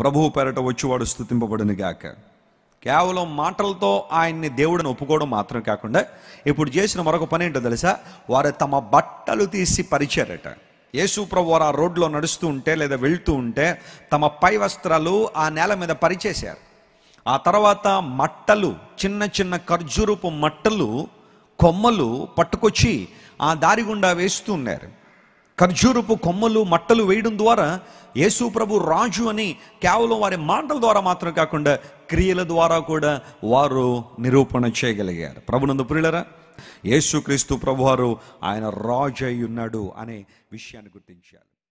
ప్రభువు పేరట వచ్చేవాడు స్థుతింపబడిన గాక కేవలం మాటలతో ఆయన్ని దేవుడిని ఒప్పుకోవడం మాత్రం కాకుండా ఇప్పుడు చేసిన మరొక పని ఏంటో తెలుసా వారు తమ బట్టలు తీసి పరిచారట యేసు ప్రభు వారు ఆ రోడ్లో నడుస్తూ ఉంటే లేదా వెళ్తూ ఉంటే తమ పై వస్త్రాలు ఆ నేల మీద పరిచేశారు ఆ తర్వాత మట్టలు చిన్న చిన్న ఖర్జూరపు మట్టలు కొమ్మలు పట్టుకొచ్చి ఆ దారి గుండా వేస్తూ ఉన్నారు ఖర్జూరపు కొమ్మలు మట్టలు వేయడం ద్వారా యేసు ప్రభు రాజు అని కేవలం వారి మాటల ద్వారా మాత్రం కాకుండా క్రియల ద్వారా కూడా వారు నిరూపణ చేయగలిగారు ప్రభునందు యేసు యేసుక్రీస్తు ప్రభువారు ఆయన రాజు అయి ఉన్నాడు అనే విషయాన్ని గుర్తించారు